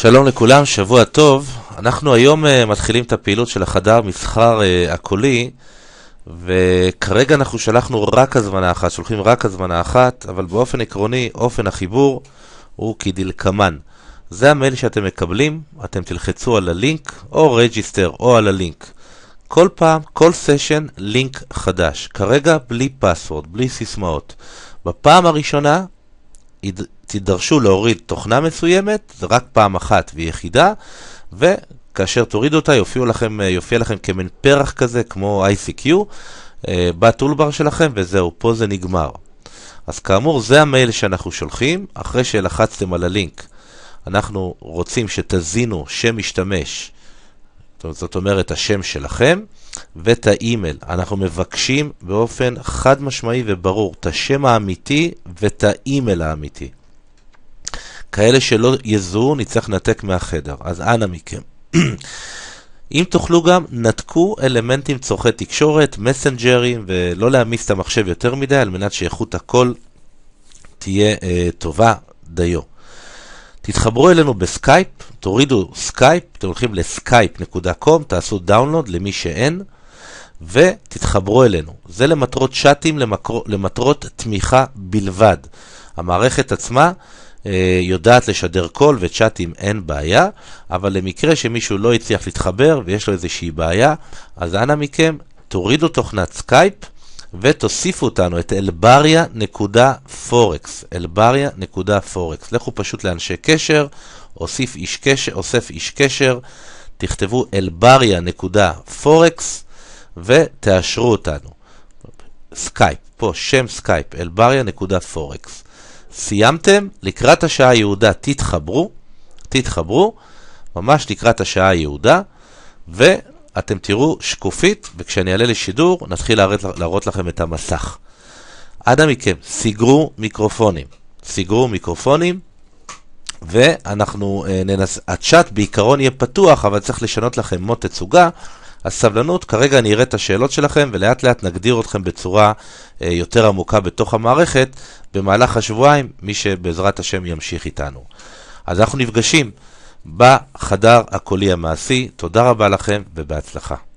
שלום לכולם, שבוע טוב. אנחנו היום uh, מתחילים את הפעילות של החדר מסחר uh, הקולי, וכרגע אנחנו שלחנו רק הזמנה אחת, שולחים רק הזמנה אחת, אבל באופן עקרוני, אופן החיבור הוא כדלקמן. זה המייל שאתם מקבלים, אתם תלחצו על הלינק, או רג'יסטר, או על הלינק. כל פעם, כל סשן, לינק חדש. כרגע בלי פסוורד, בלי סיסמאות. בפעם הראשונה, תידרשו להוריד תוכנה מסוימת רק פעם אחת ויחידה, וכאשר תורידו אותה יופיע לכם, אה, יופיע לכם כמין פרח כזה, כמו ICQ, אה, בטולבר שלכם, וזהו, פה זה נגמר. אז כאמור, זה המייל שאנחנו שולחים, אחרי שלחצתם על הלינק. אנחנו רוצים שתזינו שם משתמש, זאת אומרת השם שלכם, ואת האימייל. אנחנו מבקשים באופן חד משמעי וברור את השם האמיתי ואת האימייל האמיתי. כאלה שלא יזוהו, נצטרך לנתק מהחדר. אז אנא מכם. אם תוכלו גם, נתקו אלמנטים צורכי תקשורת, מסנג'רים, ולא להעמיס את המחשב יותר מדי, על מנת שאיכות הכל תהיה אה, טובה דיו. תתחברו אלינו בסקייפ, תורידו סקייפ, אתם הולכים לסקייפ.com, תעשו דאונלוד למי שאין, ותתחברו אלינו. זה למטרות צ'אטים, למטרות תמיכה בלבד. המערכת עצמה אה, יודעת לשדר קול וצ'אטים אין בעיה, אבל למקרה שמישהו לא הצליח להתחבר ויש לו איזושהי בעיה, אז אנא מכם, תורידו תוכנת סקייפ. ותוסיפו אותנו את אלבריה.פורקס, אלבריה.פורקס. לכו פשוט לאנשי קשר, אוסיף איש קשר, אוסף איש קשר, תכתבו אלבריה.פורקס ותאשרו אותנו. סקייפ, פה שם סקייפ, אלבריה.פורקס. סיימתם, לקראת השעה היעודה תתחברו, תתחברו, ממש לקראת השעה היעודה, ואתם תראו שקופית, וכשאני אעלה לשידור נתחיל להראות, להראות לכם את המסך. אנא מכם, סיגרו מיקרופונים, סיגרו מיקרופונים, ואנחנו אה, ננס... הצ'אט בעיקרון יהיה פתוח, אבל צריך לשנות לכם מות תצוגה. אז סבלנות, כרגע אני אראה את השאלות שלכם ולאט לאט נגדיר אתכם בצורה אה, יותר עמוקה בתוך המערכת במהלך השבועיים, מי שבעזרת השם ימשיך איתנו. אז אנחנו נפגשים בחדר הקולי המעשי, תודה רבה לכם ובהצלחה.